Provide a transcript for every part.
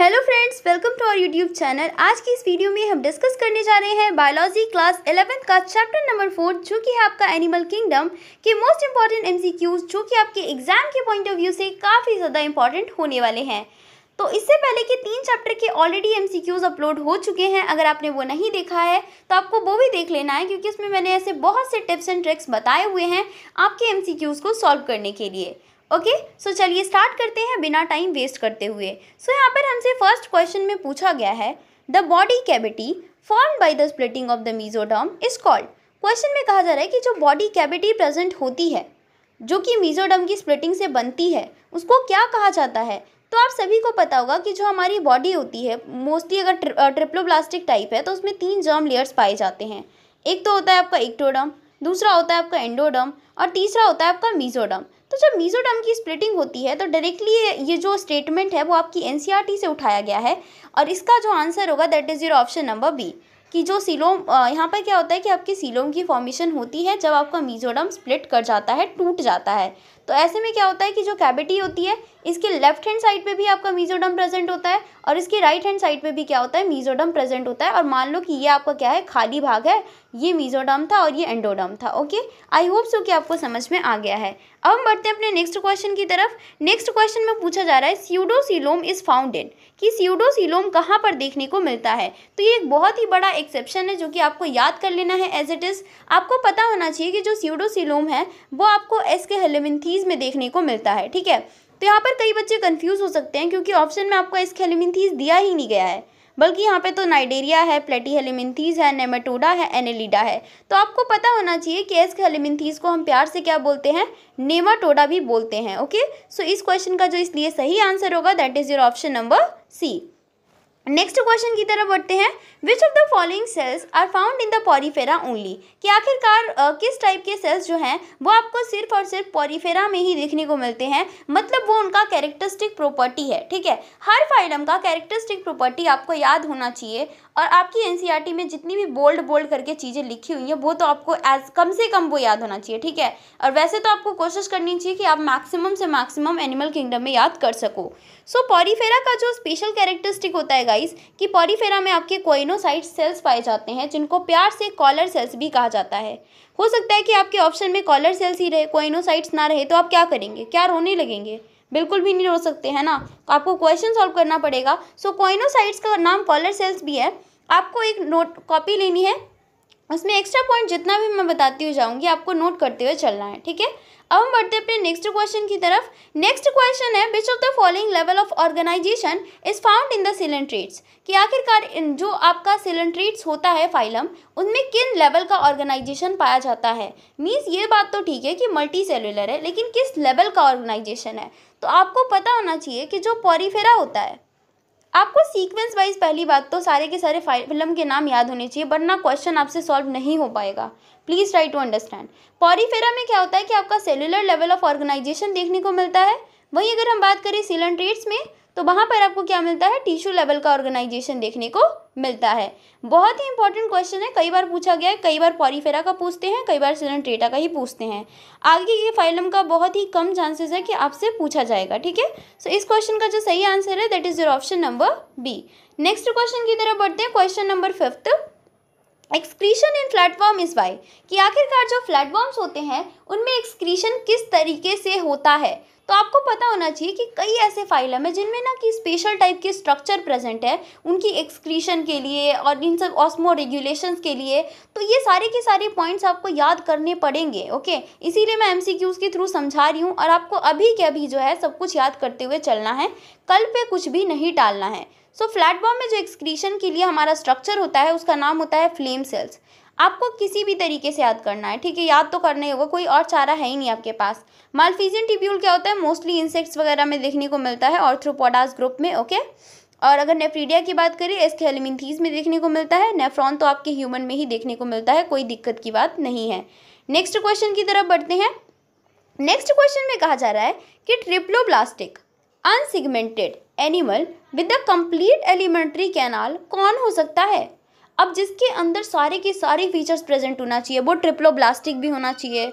Hello friends welcome to our YouTube channel आज की इस वीडियो में हम डिस्कस करने जा रहे हैं बायोलॉजी क्लास 11 का चैप्टर नंबर फोर जो कि है आपका एनिमल किंगडम के मोस्ट इंपॉर्टेंट एमसीक्यूज जो कि आपके एग्जाम के पॉइंट ऑफ व्यू से काफ़ी ज़्यादा इंपॉर्टेंट होने वाले हैं तो इससे पहले कि तीन चैप्टर के ऑलरेडी एम अपलोड हो चुके हैं अगर आपने वो नहीं देखा है तो आपको वो भी देख लेना है क्योंकि उसमें मैंने ऐसे बहुत से टिप्स एंड ट्रिक्स बताए हुए हैं आपके एम को सॉल्व करने के लिए ओके सो चलिए स्टार्ट करते हैं बिना टाइम वेस्ट करते हुए सो so, यहाँ पर हमसे फर्स्ट क्वेश्चन में पूछा गया है the body cavity form by the splitting of the mesoderm is called question में कहा जा रहा है कि जो बॉडी कैबिटी प्रेजेंट होती है जो कि मीजोडम की स्प्लिटिंग से बनती है उसको क्या कहा जाता है तो आप सभी को पता होगा कि जो हमारी बॉडी होती है मोस्टली अगर ट्रिप्लोब्लास्टिक टाइप है तो उसमें तीन जर्म लेयर्स पाए जाते हैं एक तो होता है आपका इक्टोडम दूसरा होता है आपका एंडोडम और तीसरा होता है आपका मीजोडम तो जब मीजोडम की स्प्लिटिंग होती है तो डायरेक्टली ये जो स्टेटमेंट है वो आपकी एन e से उठाया गया है और इसका जो आंसर होगा that is your option number B कि जो सीलोम यहाँ पर क्या होता है कि आपके सीलोम की फॉर्मेशन होती है जब आपका मीजोडम स्प्लिट कर जाता है टूट जाता है तो ऐसे में क्या होता है कि जो कैबिटी होती है इसके लेफ्ट हैंड साइड पे भी आपका मीजोडम प्रेजेंट होता है और इसके राइट हैंड साइड पे भी क्या होता है मीजोडम प्रेजेंट होता है और मान लो कि ये आपका क्या है खाली भाग है ये मीजोडम था और ये एंडोडम था ओके आई होप सो कि आपको समझ में आ गया है अब हम बढ़ते हैं अपने नेक्स्ट क्वेश्चन की तरफ नेक्स्ट क्वेश्चन में पूछा जा रहा है स्यूडोसिलोम इज़ फाउंडेड कि स्यूडोसिलोम कहाँ पर देखने को मिलता है तो ये एक बहुत ही बड़ा एक्सेप्शन है जो कि आपको याद कर लेना है एज इट इज़ आपको पता होना चाहिए कि जो स्यूडोसिलोम है वो आपको एस के हेलेमिनथी ऑप्शनलीज में देखने को मिलता है ठीक है तो यहाँ पर कई बच्चे कन्फ्यूज़ हो सकते हैं क्योंकि ऑप्शन में आपको इसखेलिमिनथीज दिया ही नहीं गया है बल्कि यहाँ पे तो नाइडेरिया है प्लेटी हेलिमिनथीज है नेमेटोडा है एनेलिडा है तो आपको पता होना चाहिए कि एस्क हेलिमिनथीज को हम प्यार से क्या बोलते हैं नेमाटोडा भी बोलते हैं ओके सो so, इस क्वेश्चन का जो इसलिए सही आंसर होगा that is your option number C next question की तरफ बढ़ते हैं which of the following cells are found in the Porifera only कि आखिरकार किस टाइप के सेल्स जो हैं वो आपको सिर्फ और सिर्फ पॉरीफेरा में ही देखने को मिलते हैं मतलब वो उनका कैरेक्टरिस्टिक प्रॉपर्टी है ठीक है हर फाइलम का कैरेक्टरिस्टिक प्रॉपर्टी आपको याद होना चाहिए और आपकी एन e में जितनी भी बोल्ड बोल्ड करके चीज़ें लिखी हुई हैं वो तो आपको एज कम से कम वो याद होना चाहिए ठीक है और वैसे तो आपको कोशिश करनी चाहिए कि आप मैक्सिमम से मैक्सिमम एनिमल किंगडम में याद कर सको सो so, पॉरीफेरा का जो स्पेशल कैरेक्टरिस्टिक होता है गाइस कि पॉरीफेरा में आपके कोइनोसाइट सेल्स पाए जाते हैं जिनको प्यार से कॉलर सेल्स भी कहा जाता है हो सकता है कि आपके ऑप्शन में कॉलर सेल्स ही रहे कोइनोसाइट्स ना रहे तो आप क्या करेंगे क्या रोने लगेंगे बिल्कुल भी नहीं रो सकते हैं ना तो आपको क्वेश्चन सॉल्व करना पड़ेगा सो so, कोइनोसाइट्स का नाम कॉलर सेल्स भी है आपको एक नोट कॉपी लेनी है उसमें एक्स्ट्रा पॉइंट जितना भी मैं बताती हुई जाऊंगी आपको नोट करते हुए चलना है ठीक है अब हम बढ़ते अपने नेक्स्ट क्वेश्चन की तरफ नेक्स्ट क्वेश्चन है which of the following level of organisation is found in the coelenterates कि आखिरकार जो आपका सिलेंट्रेट्स होता है फाइलम उनमें किन लेवल का ऑर्गेनाइजेशन पाया जाता है मीन्स ये बात तो ठीक है कि मल्टी सेलुलर है लेकिन किस लेवल का ऑर्गेनाइजेशन है तो आपको पता होना चाहिए कि जो पॉरीफेरा होता है आपको सीक्वेंस वाइज पहली बात तो सारे के सारे फिल्म के नाम याद होने चाहिए वरना क्वेश्चन आपसे सॉल्व नहीं हो पाएगा please try to understand Porifera में क्या होता है कि आपका सेलुलर लेवल ऑफ ऑर्गेनाइजेशन देखने को मिलता है वहीं अगर हम बात करें सिलेंट्रेट्स ट्रेट्स में तो वहाँ पर आपको क्या मिलता है टिश्यू लेवल का ऑर्गेनाइजेशन देखने को मिलता है बहुत ही इंपॉर्टेंट क्वेश्चन है कई बार पूछा गया है कई बार पॉरीफेरा का पूछते हैं कई बार सिलेंट्रेटा का ही पूछते हैं आगे के फाइलम का बहुत ही कम चांसेस है कि आपसे पूछा जाएगा ठीक है सो इस क्वेश्चन का जो सही आंसर है that is your option number B next question की तरफ बढ़ते हैं question number fifth excretion in flatworm is by कि आखिरकार जो फ्लैटफॉर्म्स होते हैं उनमें एक्सक्रीशन किस तरीके से होता है तो आपको पता होना चाहिए कि कई ऐसे फाइलम है जिनमें ना कि स्पेशल टाइप के स्ट्रक्चर प्रेजेंट है उनकी एक्सक्रीशन के लिए और इन सब ऑस्मो रेगुलेशन के लिए तो ये सारे के सारे पॉइंट्स आपको याद करने पड़ेंगे ओके इसीलिए मैं एम के थ्रू समझा रही हूँ और आपको अभी के अभी जो है सब कुछ याद करते हुए चलना है कल पे कुछ भी नहीं टालना है सो so, फ्लैटबॉम में जो एक्सक्रीशन के लिए हमारा स्ट्रक्चर होता है उसका नाम होता है फ्लेम सेल्स आपको किसी भी तरीके से याद करना है ठीक है याद तो करना ही होगा कोई और चारा है ही नहीं आपके पास मालफीजियन टिब्यूल क्या होता है मोस्टली इंसेक्ट्स वगैरह में देखने को मिलता है ऑर्थ्रोपोडास ग्रुप में ओके और अगर नेफ्रीडिया की बात करें इसके एलिमिनथीज में देखने को मिलता है नेफ्रॉन तो आपके ह्यूमन में ही देखने को मिलता है कोई दिक्कत की बात नहीं है नेक्स्ट क्वेश्चन की तरफ बढ़ते हैं नेक्स्ट क्वेश्चन में कहा जा रहा है कि triploblastic unsegmented animal with the complete alimentary canal कौन हो सकता है अब जिसके अंदर सारे के सारे फीचर्स प्रेजेंट होना चाहिए वो ट्रिप्लो ब्लास्टिक भी होना चाहिए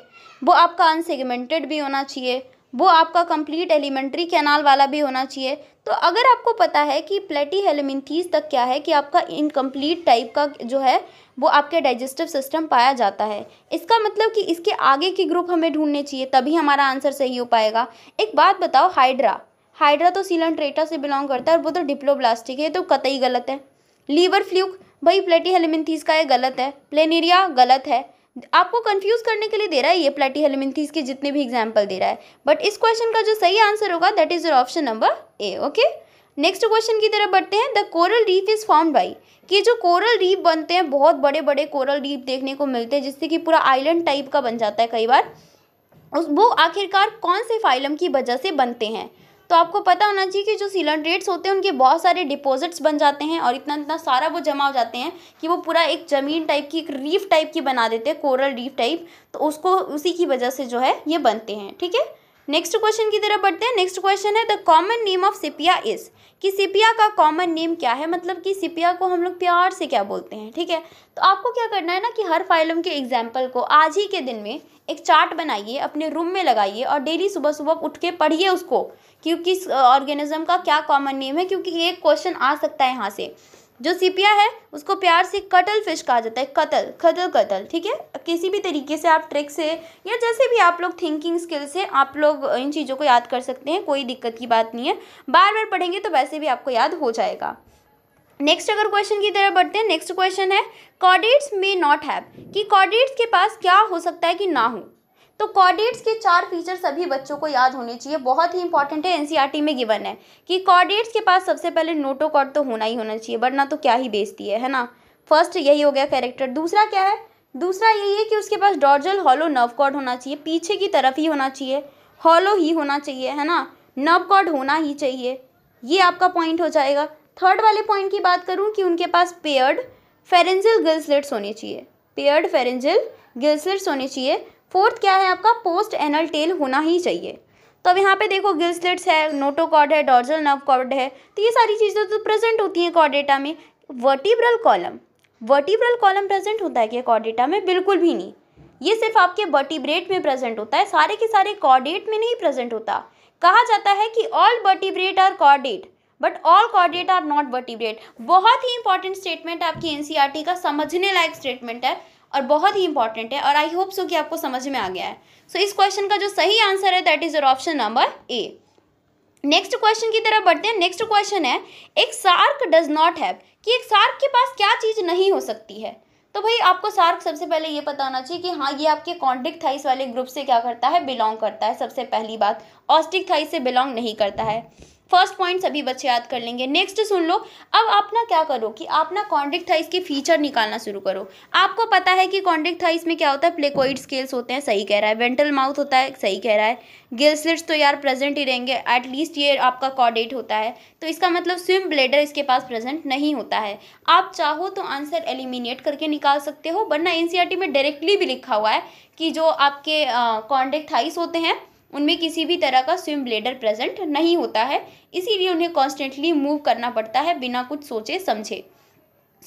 वो आपका अनसेगमेंटेड भी होना चाहिए वो आपका कंप्लीट एलिमेंट्री कैनाल वाला भी होना चाहिए तो अगर आपको पता है कि प्लेटी हेलमिनथीज तक क्या है कि आपका इनकम्प्लीट टाइप का जो है वो आपके डाइजेस्टिव सिस्टम पाया जाता है इसका मतलब कि इसके आगे के ग्रुप हमें ढूंढने चाहिए तभी हमारा आंसर सही हो पाएगा एक बात बताओ हाइड्रा हाइड्रा तो सीलन ट्रेटा से बिलोंग करता है और वो तो डिप्लोब्लास्टिक है तो कतई गलत है लीवर फ्लूक भाई प्लेटी हेलमिनथीस का ये गलत है प्लेनेरिया गलत है आपको कंफ्यूज करने के लिए दे रहा है ये प्लेटी हेलमिनथीस के जितने भी एग्जाम्पल दे रहा है बट इस क्वेश्चन का जो सही आंसर होगा that is your option number A okay next question की तरफ बढ़ते हैं the coral reef is form by कि जो कोरल रीफ बनते हैं बहुत बड़े बड़े कोरल रीफ देखने को मिलते हैं जिससे कि पूरा आइलैंड टाइप का बन जाता है कई बार उस वो आखिरकार कौन से फाइलम की वजह से बनते हैं तो आपको पता होना चाहिए कि जो सीलन रेट्स होते हैं उनके बहुत सारे डिपॉजिट्स बन जाते हैं और इतना इतना सारा वो जमा हो जाते हैं कि वो पूरा एक ज़मीन टाइप की एक रीफ टाइप की बना देते हैं कोरल रीफ टाइप तो उसको उसी की वजह से जो है ये बनते हैं ठीक है नेक्स्ट क्वेश्चन की तरफ बढ़ते हैं नेक्स्ट क्वेश्चन है the common name of sepia is कि सिपिया का कॉमन नेम क्या है मतलब कि सिपिया को हम लोग प्यार से क्या बोलते हैं ठीक है तो आपको क्या करना है ना कि हर फाइलम के एग्जाम्पल को आज ही के दिन में एक चार्ट बनाइए अपने रूम में लगाइए और डेली सुबह सुबह उठ के पढ़िए उसको क्योंकि ऑर्गेनिज्म का क्या कॉमन नेम है क्योंकि ये क्वेश्चन आ सकता है यहाँ से जो सीपिया है उसको प्यार से कटल फिश कहा जाता है कतल कतल कतल ठीक है किसी भी तरीके से आप ट्रिक से या जैसे भी आप लोग थिंकिंग स्किल से आप लोग इन चीज़ों को याद कर सकते हैं कोई दिक्कत की बात नहीं है बार बार पढ़ेंगे तो वैसे भी आपको याद हो जाएगा नेक्स्ट अगर क्वेश्चन की तरफ बढ़ते हैं नेक्स्ट क्वेश्चन है कॉडिट्स मे नॉट हैव कि कॉडिट्स के पास क्या हो सकता है कि ना हो तो कॉर्डेट्स के चार फीचर सभी बच्चों को याद होने चाहिए बहुत ही इंपॉर्टेंट है एनसीईआरटी e में गिवन है कि कॉर्डेट्स के पास सबसे पहले नोटो कॉर्ड तो होना ही होना चाहिए वरना तो क्या ही बेचती है है ना फर्स्ट यही हो गया कैरेक्टर दूसरा क्या है दूसरा यही है कि उसके पास डॉर्जल हॉलो नर्व कॉर्ड होना चाहिए पीछे की तरफ ही होना चाहिए हॉलो ही होना चाहिए है ना नर्व कॉर्ड होना ही चाहिए ये आपका पॉइंट हो जाएगा थर्ड वाले पॉइंट की बात करूँ कि उनके पास पेयर्ड फेरेंजल गिल्सलेट्स होने चाहिए पेयर्ड फेरेंजल गिल्सलेट्स होने चाहिए फोर्थ क्या है आपका पोस्ट एनल टेल होना ही चाहिए तो अब यहाँ पे देखो गिल्सलेट्स है नोटोकॉर्ड है डॉर्जल नर्व कॉर्ड है तो ये सारी चीज़ें तो प्रेजेंट होती हैं कॉर्डेटा में vertebral column vertebral column present होता है क्या कॉर्डेटा में बिल्कुल भी नहीं ये सिर्फ आपके वर्टिब्रेट में प्रेजेंट होता है सारे के सारे कॉर्डेट में नहीं प्रेजेंट होता कहा जाता है कि all vertebrate are chordate but all chordate are not vertebrate बहुत ही इंपॉर्टेंट स्टेटमेंट आपकी एनसीईआरटी e का समझने लायक स्टेटमेंट है और बहुत ही इंपॉर्टेंट है और आई होप सो कि आपको समझ में आ गया है सो so, इस क्वेश्चन का जो सही आंसर है that is your option number A next question की तरफ बढ़ते हैं नेक्स्ट क्वेश्चन है एक सार्क डज नॉट हैव कि एक सार्क के पास क्या चीज़ नहीं हो सकती है तो भाई आपको सार्क सबसे पहले ये पता होना चाहिए कि हाँ ये आपके कॉन्डिक थाइस वाले ग्रुप से क्या करता है बिलोंग करता है सबसे पहली बात ऑस्टिक थाइस से बिलोंग नहीं करता है फर्स्ट पॉइंट सभी बच्चे याद कर लेंगे नेक्स्ट सुन लो अब आप ना क्या करो कि आप ना कॉन्डिक थाइस के फीचर निकालना शुरू करो आपको पता है कि कॉन्डिक थाइस में क्या होता है प्लेकोइड स्केल्स होते हैं सही कह रहा है वेंटल माउथ होता है सही कह रहा है गिल्सलिट्स तो यार प्रेजेंट ही रहेंगे एटलीस्ट ये आपका कॉडेट होता है तो इसका मतलब स्विम ब्लेडर इसके पास प्रेजेंट नहीं होता है आप चाहो तो आंसर एलिमिनेट करके निकाल सकते हो वरना एन e में डायरेक्टली भी लिखा हुआ है कि जो आपके कॉन्डेक्ट थाइस होते हैं उनमें किसी भी तरह का स्विम ब्लेडर प्रेजेंट नहीं होता है इसीलिए उन्हें कॉन्स्टेंटली मूव करना पड़ता है बिना कुछ सोचे समझे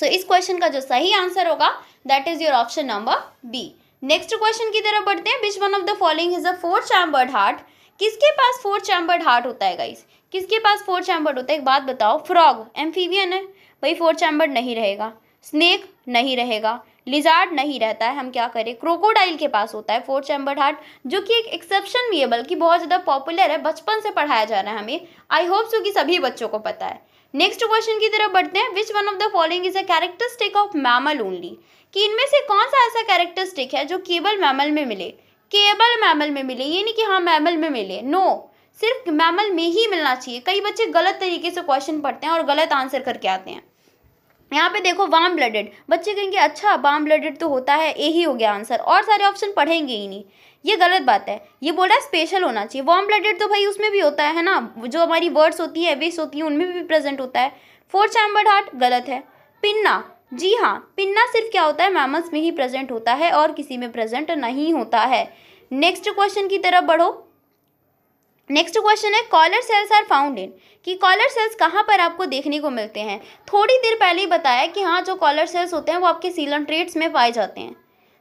सो so, इस क्वेश्चन का जो सही आंसर होगा that is your option number B next question की तरफ बढ़ते हैं which one of the following is a four chambered heart किसके पास फोर चैम्बर्ड हार्ट होता है गाइस किसके पास फोर चैम्बर्ड होता है एक बात बताओ फ्रॉग एम्फीवियन है भाई फोर चैम्बर्ड नहीं रहेगा स्नेक नहीं रहेगा लिजार्ड नहीं रहता है हम क्या करें क्रोकोडाइल के पास होता है फोर चैम्बर्ड हार्ट जो कि एक एक्सेप्शन भी है बल्कि बहुत ज़्यादा पॉपुलर है बचपन से पढ़ाया जा रहा है हमें आई होप सो कि सभी बच्चों को पता है नेक्स्ट क्वेश्चन की तरफ बढ़ते हैं which one of the following is a characteristic of mammal only कि इनमें से कौन सा ऐसा कैरेक्टरिस्टिक है जो केवल मैमल में मिले केवल मैमल में मिले ये नहीं कि हाँ मैमल में मिले नो सिर्फ मैमल में ही मिलना चाहिए कई बच्चे गलत तरीके से क्वेश्चन पढ़ते हैं और गलत आंसर करके आते हैं यहाँ पे देखो वाम ब्लडेड बच्चे कहेंगे अच्छा वाम ब्लडेड तो होता है ए ही हो गया आंसर और सारे ऑप्शन पढ़ेंगे ही नहीं ये गलत बात है ये बोल रहा है स्पेशल होना चाहिए वाम ब्लडेड तो भाई उसमें भी होता है ना जो हमारी वर्ड्स होती है विश होती है उनमें भी प्रेजेंट होता है फोर चैम्बर्ड हार्ट गलत है पिन्ना जी हाँ पिन्ना सिर्फ क्या होता है मैमल्स में ही प्रेजेंट होता है और किसी में प्रेजेंट नहीं होता है नेक्स्ट क्वेश्चन की तरफ बढ़ो नेक्स्ट क्वेश्चन है collar cells are found in कि कॉलर सेल्स कहाँ पर आपको देखने को मिलते हैं थोड़ी देर पहले ही बताया कि हाँ जो कॉलर सेल्स होते हैं वो आपके सीलन ट्रेट्स में पाए जाते हैं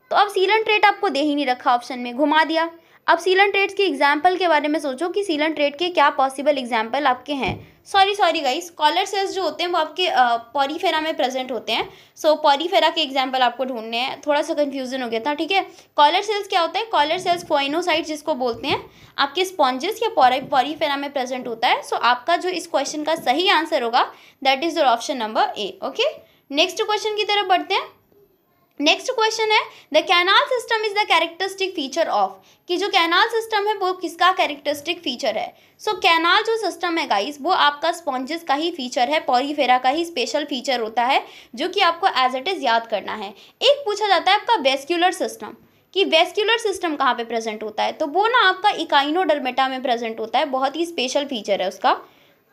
तो अब सीलन ट्रेट आपको दे ही नहीं रखा ऑप्शन में घुमा दिया अब सीलन ट्रेड्स के एग्जाम्पल के बारे में सोचो कि सीलन ट्रेड के क्या पॉसिबल एग्जाम्पल आपके हैं sorry sorry guys collar cells जो होते हैं वो आपके पॉरीफेरा में प्रेजेंट होते हैं सो so, पॉरीफेरा के एग्जाम्पल आपको ढूंढने हैं थोड़ा सा कन्फ्यूजन हो गया था ठीक है कॉलर सेल्स क्या होता है कॉलर सेल्स पोइनोसाइट जिसको बोलते हैं आपके स्पॉन्जेस या पॉरीफेरा में प्रेजेंट होता है सो so, आपका जो इस क्वेश्चन का सही आंसर होगा that is your option number A okay next question की तरफ बढ़ते हैं नेक्स्ट क्वेश्चन है the canal system is the characteristic feature of कि जो कैनाल सिस्टम है वो किसका कैरेक्टरिस्टिक फीचर है सो so, कैनाल जो सिस्टम है गाइस वो आपका स्पॉन्जेस का ही फीचर है पॉरीफेरा का ही स्पेशल फीचर होता है जो कि आपको एज इट इज़ याद करना है एक पूछा जाता है आपका वेस्क्यूलर सिस्टम कि वेस्क्यूलर सिस्टम कहाँ पे प्रेजेंट होता है तो वो ना आपका इकाइनोडर्मेटा में प्रेजेंट होता है बहुत ही स्पेशल फीचर है उसका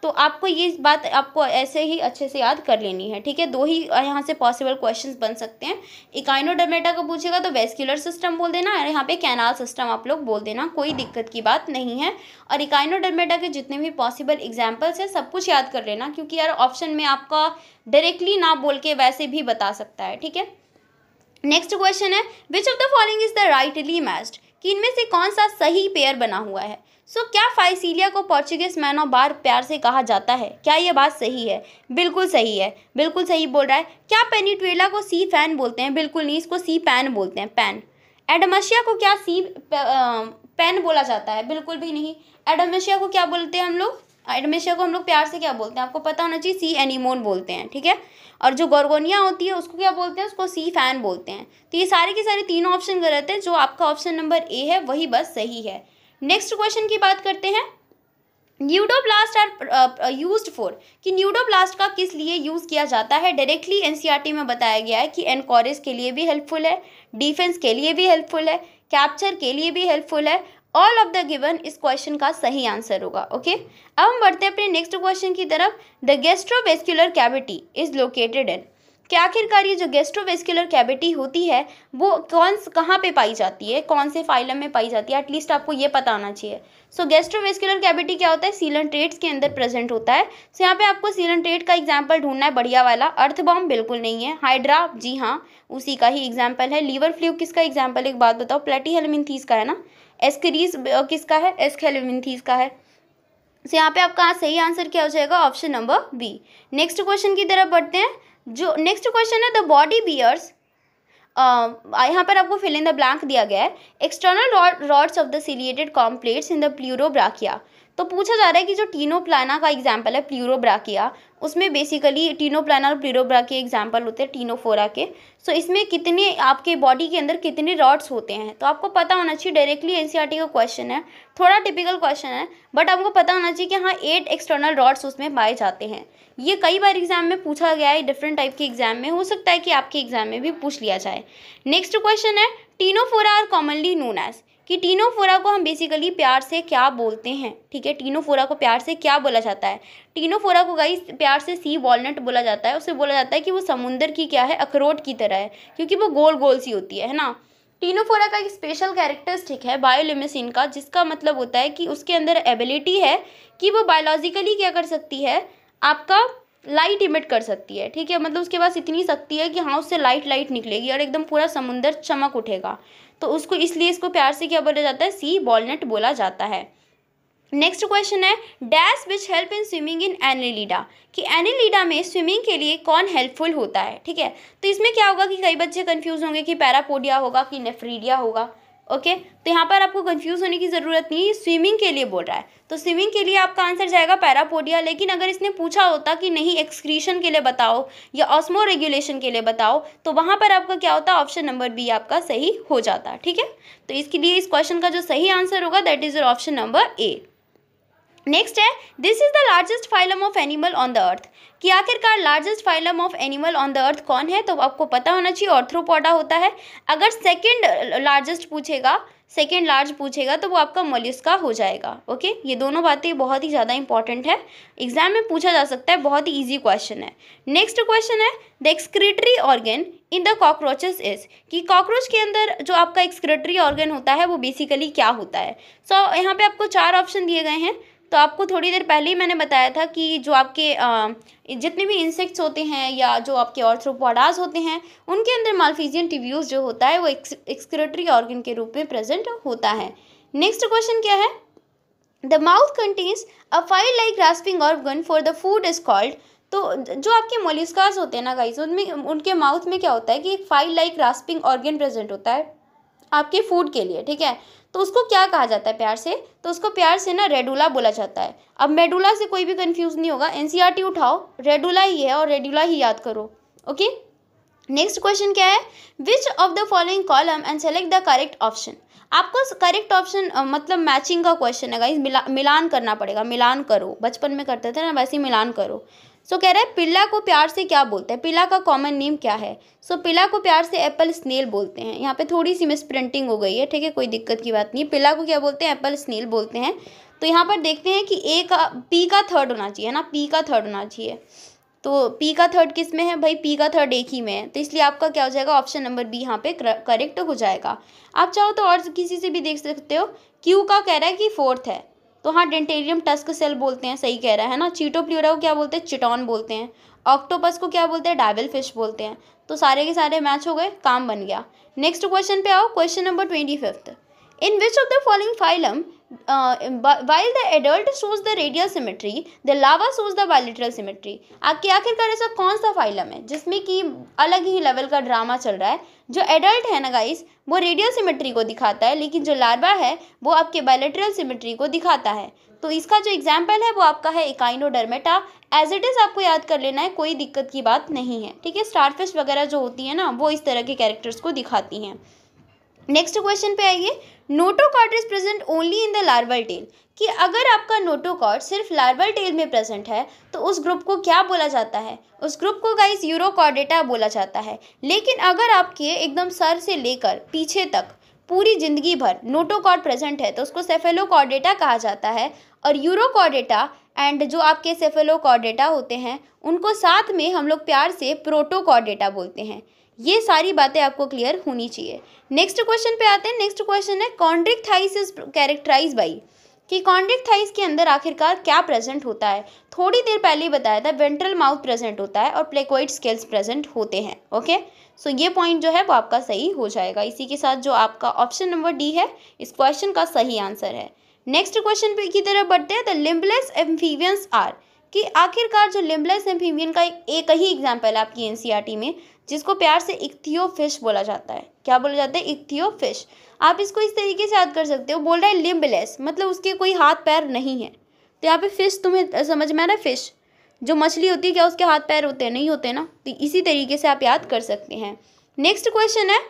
तो आपको ये बात आपको ऐसे ही अच्छे से याद कर लेनी है ठीक है दो ही यहाँ से पॉसिबल क्वेश्चन बन सकते हैं इकाइनोडर्मेटा को पूछेगा तो वेस्क्यूलर सिस्टम बोल देना और यहाँ पे कैनाल सिस्टम आप लोग बोल देना कोई दिक्कत की बात नहीं है और इकाइनोडर्मेटा के जितने भी पॉसिबल एग्जाम्पल्स हैं सब कुछ याद कर लेना क्योंकि यार ऑप्शन में आपका डायरेक्टली ना बोल के वैसे भी बता सकता है ठीक है नेक्स्ट क्वेश्चन है which of the following is the rightly matched कि इनमें से कौन सा सही पेयर बना हुआ है सो so, क्या फाइसीलिया को पोर्चुगीज मैन ऑफ बार प्यार से कहा जाता है क्या ये बात सही है बिल्कुल सही है बिल्कुल सही बोल रहा है क्या पेनीटुएला को सी फैन बोलते हैं बिल्कुल नहीं इसको सी पैन बोलते हैं पैन एडमशिया को क्या सी पैन बोला जाता है बिल्कुल भी नहीं एडमशिया को क्या बोलते हैं हम लोग एडमेशिया को हम लोग प्यार से क्या बोलते हैं आपको पता होना चाहिए सी एनिमोन बोलते हैं ठीक है और जो गोरगोनिया होती है उसको क्या बोलते हैं उसको सी फैन बोलते हैं तो ये सारे के सारे तीनों ऑप्शन गलत है जो आपका ऑप्शन नंबर ए है वही बस सही है नेक्स्ट क्वेश्चन की बात करते हैं न्यूडोब्लास्ट आर यूज फॉर कि न्यूडोब्लास्ट का किस लिए यूज़ किया जाता है डायरेक्टली एनसीईआरटी e में बताया गया है कि एनकोरेज के लिए भी हेल्पफुल है डिफेंस के लिए भी हेल्पफुल है कैप्चर के लिए भी हेल्पफुल है ऑल ऑफ द गिवन इस क्वेश्चन का सही आंसर होगा ओके अब हम बढ़ते हैं अपने नेक्स्ट क्वेश्चन की तरफ the gastrovascular cavity is located in कि आखिरकार ये जो गेस्ट्रोवेस्कुलर कैविटी होती है वो कौन कहाँ पे पाई जाती है कौन से फाइलम में पाई जाती है एटलीस्ट आपको ये पता होना चाहिए सो गेस्ट्रोवेस्कुलर कैविटी क्या होता है सीलन ट्रेट्स के अंदर प्रेजेंट होता है सो so, यहाँ पे आपको सीलन ट्रेट का एग्जाम्पल ढूंढना है बढ़िया वाला अर्थबॉम बिल्कुल नहीं है हाइड्रा जी हाँ उसी का ही एग्जाम्पल है लीवर फ्लू किसका एग्जाम्पल एक बात बताओ प्लेटी हेलमिनथीस का है ना एस्क्रीज किसका है एस्केलमिनथीस का है सो so, यहाँ पे आपका सही आंसर क्या हो जाएगा option number B next question की तरफ बढ़ते हैं जो नेक्स्ट क्वेश्चन है द बॉडी बियर्स यहाँ पर आपको फिल इन द ब्लैंक दिया गया है external rods of the ciliated comb plates in the Pleurobrachia तो पूछा जा रहा है कि जो टीनो प्लाना का एग्जाम्पल है किया उसमें बेसिकली टीनो प्लाना और के एग्जाम्पल होते हैं टीनोफोरा के सो so, इसमें कितने आपके बॉडी के अंदर कितने रॉड्स होते हैं तो आपको पता होना चाहिए डायरेक्टली एन का क्वेश्चन है थोड़ा टिपिकल क्वेश्चन है बट आपको पता होना चाहिए कि हाँ एट एक्सटर्नल रॉड्स उसमें पाए जाते हैं ये कई बार एग्जाम में पूछा गया है डिफरेंट टाइप के एग्जाम में हो सकता है कि आपके एग्जाम में भी पूछ लिया जाए नेक्स्ट क्वेश्चन है ctenophora are commonly known as कि टीनोफोरा को हम बेसिकली प्यार से क्या बोलते हैं ठीक है टीनोफोरा को प्यार से क्या बोला जाता है टीनोफोरा को गाइस प्यार से सी वॉलनट बोला जाता है उसे बोला जाता है कि वो समुंदर की क्या है अखरोट की तरह है क्योंकि वो गोल गोल सी होती है है ना टीनोफोरा का एक स्पेशल कैरेक्टरिस्टिक है बायोलिमिसिन का जिसका मतलब होता है कि उसके अंदर एबिलिटी है कि वो बायोलॉजिकली क्या कर सकती है आपका लाइट इमिट कर सकती है ठीक है मतलब उसके पास इतनी शक्ति है कि हाँ उससे लाइट लाइट निकलेगी और एकदम पूरा समुंदर चमक उठेगा तो उसको इसलिए इसको प्यार से क्या बोला जाता है सी बॉलनेट बोला जाता है नेक्स्ट क्वेश्चन है dash which help in swimming in annelida कि एनिलीडा में स्विमिंग के लिए कौन हेल्पफुल होता है ठीक है तो इसमें क्या होगा कि कई बच्चे कंफ्यूज होंगे कि पैरापोडिया होगा कि नेफ्रीडिया होगा ओके तो यहाँ पर आपको कंफ्यूज होने की ज़रूरत नहीं स्विमिंग के लिए बोल रहा है तो स्विमिंग के लिए आपका आंसर जाएगा पैरापोडिया लेकिन अगर इसने पूछा होता कि नहीं एक्सक्रीशन के लिए बताओ या ऑस्मो रेगुलेशन के लिए बताओ तो वहाँ पर आपका क्या होता ऑप्शन नंबर बी आपका सही हो जाता ठीक है तो इसके लिए इस क्वेश्चन का जो सही आंसर होगा that is your option number A next है this is the largest phylum of animal on the earth कि आखिरकार largest phylum of animal on the earth कौन है तो आपको पता होना चाहिए ऑर्थ्रोपोडा होता है अगर सेकेंड लार्जेस्ट पूछेगा सेकेंड लार्ज पूछेगा तो वो आपका मोल्यूस्का हो जाएगा ओके ये दोनों बातें बहुत ही ज़्यादा इंपॉर्टेंट है एग्जाम में पूछा जा सकता है बहुत ही ईजी क्वेश्चन है नेक्स्ट क्वेश्चन है the excretory organ in the cockroaches is कि कॉकरोच के अंदर जो आपका एक्सक्रेटरी ऑर्गेन होता है वो बेसिकली क्या होता है सो so, यहाँ पे आपको चार ऑप्शन दिए गए हैं तो आपको थोड़ी देर पहले ही मैंने बताया था कि जो आपके जितने भी इंसेक्ट्स होते हैं या जो आपके ऑर्थ्रोपोडाज होते हैं उनके अंदर मालफीजियन टिव्यूज जो होता है वो एक्सक्रेटरी ऑर्गन के रूप में प्रेजेंट होता है नेक्स्ट क्वेश्चन क्या है the mouth contains a file like rasping organ for the food is called तो जो आपके मोलिस्कार्स होते हैं ना गाइज उनमें उनके माउथ में क्या होता है कि एक file like rasping organ present होता है आपके फूड के लिए ठीक है तो उसको क्या कहा जाता है प्यार से तो उसको प्यार से ना रेडुला बोला जाता है अब मेडुला से कोई भी कन्फ्यूज़ नहीं होगा एन e उठाओ रेडुला ही है और रेडुला ही याद करो ओके नेक्स्ट क्वेश्चन क्या है which of the following column and select the correct option आपको करेक्ट ऑप्शन मतलब मैचिंग का क्वेश्चन है मिला मिलान करना पड़ेगा मिलान करो बचपन में करते थे ना वैसे ही मिलान करो सो कह रहा है पिल्ला को प्यार से क्या बोलते हैं पिल्ला का कॉमन नेम क्या है सो पिल्ला को प्यार से एप्पल स्नेल बोलते हैं यहाँ पे थोड़ी सी मिस प्रिंटिंग हो गई है ठीक है कोई दिक्कत की बात नहीं पिल्ला को क्या बोलते हैं एप्पल स्नेल बोलते हैं तो यहाँ पर देखते हैं कि ए का पी का थर्ड होना चाहिए ना पी का थर्ड होना चाहिए तो पी का थर्ड किस में है भाई पी का थर्ड एक ही में है तो इसलिए आपका क्या हो जाएगा ऑप्शन नंबर बी यहाँ पे करेक्ट हो जाएगा आप चाहो तो और किसी से भी देख सकते हो क्यू का कह रहा है कि फोर्थ है तो हाँ डेंटेरियम टस्क सेल बोलते हैं सही कह रहा है ना चीटो प्लूरा को क्या बोलते हैं चिटॉन बोलते हैं ऑक्टोपस को क्या बोलते हैं डाबल फिश बोलते हैं तो सारे के सारे मैच हो गए काम बन गया नेक्स्ट क्वेश्चन पे आओ question number twenty fifth in which of the following phylum while the adult shows the radial symmetry the larva shows the the symmetry आपके आखिरकार ऐसा कौन सा फाइलम है जिसमें कि अलग ही लेवल का ड्रामा चल रहा है जो एडल्ट है ना गाइस वो रेडियल सिमेट्री को दिखाता है लेकिन जो लार्वा है वो आपके बाइलेटरल सिमेट्री को दिखाता है तो इसका जो एग्जाम्पल है वो आपका है इकाइनोडर्मेटा एज इट इज़ आपको याद कर लेना है कोई दिक्कत की बात नहीं है ठीक है स्टारफिश वगैरह जो होती है ना वो इस तरह के कैरेक्टर्स को दिखाती हैं नेक्स्ट क्वेश्चन पे आइए notochord is present only in the larval tail कि अगर आपका नोटोकॉट सिर्फ लार्वल टेल में प्रेजेंट है तो उस ग्रुप को क्या बोला जाता है उस ग्रुप को गाइस यूरोकॉडेटा बोला जाता है लेकिन अगर आपके एकदम सर से लेकर पीछे तक पूरी जिंदगी भर नोटोकॉड प्रेजेंट है तो उसको सेफेलोकॉडेटा कहा जाता है और यूरोकॉडेटा एंड जो आपके सेफेलोकॉडेटा होते हैं उनको साथ में हम लोग प्यार से प्रोटोकॉडेटा बोलते हैं ये सारी बातें आपको क्लियर होनी चाहिए नेक्स्ट क्वेश्चन पे आते हैं नेक्स्ट क्वेश्चन है chondrichthyes is characterise by कि कॉन्ड्रिक थाइस के अंदर आखिरकार क्या प्रेजेंट होता है थोड़ी देर पहले ही बताया था वेंट्रल माउथ प्रेजेंट होता है और प्लेकोइड स्केल्स प्रेजेंट होते हैं ओके सो ये पॉइंट जो है वो आपका सही हो जाएगा इसी के साथ जो आपका ऑप्शन नंबर डी है इस क्वेश्चन का सही आंसर है नेक्स्ट क्वेश्चन पे की तरफ बढ़ते हैं द लिम्बलेस एम्फीवियंस आर कि आखिरकार जो लिम्बलेस एम्फीबियन का एक, एक ही एग्जाम्पल है आपकी एन e में जिसको प्यार से इक्थियो फिश बोला जाता है क्या बोला जाता है इक्थियो फिश आप इसको इस तरीके से याद कर सकते हो बोल रहा है लिम्बलेस मतलब उसके कोई हाथ पैर नहीं है तो यहाँ पे फिश तुम्हें समझ में आ रहा है फिश जो मछली होती है क्या उसके हाथ पैर होते हैं नहीं होते ना तो इसी तरीके से आप याद कर सकते हैं नेक्स्ट क्वेश्चन है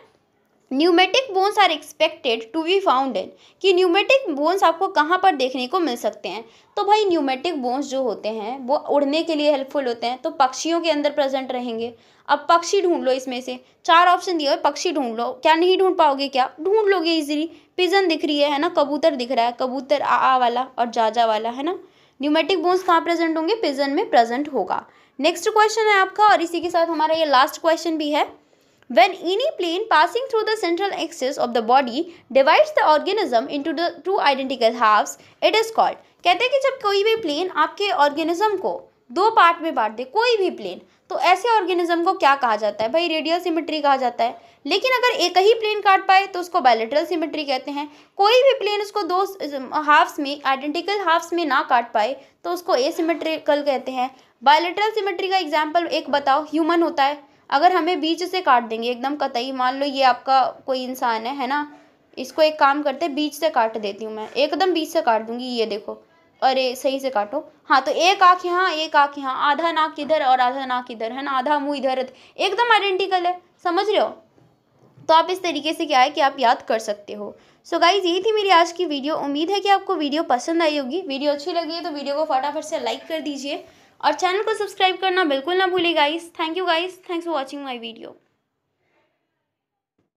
pneumatic bones are expected to be founded कि न्यूमेटिक बोन्स आपको कहाँ पर देखने को मिल सकते हैं तो भाई न्यूमेटिक बोन्स जो होते हैं वो उड़ने के लिए हेल्पफुल होते हैं तो पक्षियों के अंदर प्रेजेंट रहेंगे अब पक्षी ढूंढ लो इसमें से चार ऑप्शन दिए हुए पक्षी ढूंढ लो क्या नहीं ढूंढ पाओगे क्या ढूंढ लोगे इजिली पिजन दिख रही है है ना कबूतर दिख रहा है कबूतर आ आ वाला और जा जा वाला है ना न्यूमेटिक बोन्स कहाँ प्रेजेंट होंगे पिजन में प्रेजेंट होगा नेक्स्ट क्वेश्चन है आपका और इसी के साथ हमारा ये लास्ट क्वेश्चन भी है When any plane passing through the central axis of the body divides the organism into the two identical halves, it is called. कहते हैं कि जब कोई भी प्लेन आपके ऑर्गेनिज्म को दो पार्ट में बांट दे कोई भी प्लेन तो ऐसे ऑर्गेनिज्म को क्या कहा जाता है भाई रेडियल सिमेट्री कहा जाता है लेकिन अगर एक ही प्लेन काट पाए तो उसको बायोलेटरल सिमेट्री कहते हैं कोई भी प्लेन उसको दो हाफ्स में आइडेंटिकल हाफ्स में ना काट पाए तो उसको ए सिमेट्रिकल कहते हैं बायोलेटरल सिमेट्री का एग्जाम्पल एक बताओ ह्यूमन होता है अगर हमें बीच से काट देंगे एकदम कतई मान लो ये आपका कोई इंसान है है ना इसको एक काम करते बीच से काट देती हूँ मैं एकदम बीच से काट दूंगी ये देखो अरे सही से काटो हाँ तो एक आँख यहाँ एक आँख यहाँ आधा नाक इधर और आधा नाक इधर है ना आधा मुँह इधर एकदम आइडेंटिकल है समझ रहे हो तो आप इस तरीके से क्या है कि आप याद कर सकते हो सो so गाइज यही थी मेरी आज की वीडियो उम्मीद है कि आपको वीडियो पसंद आई होगी वीडियो अच्छी लगी है तो वीडियो को फटाफट से लाइक कर दीजिए और चैनल को सब्सक्राइब करना बिल्कुल ना भूले guys thank you guys thanks for watching my video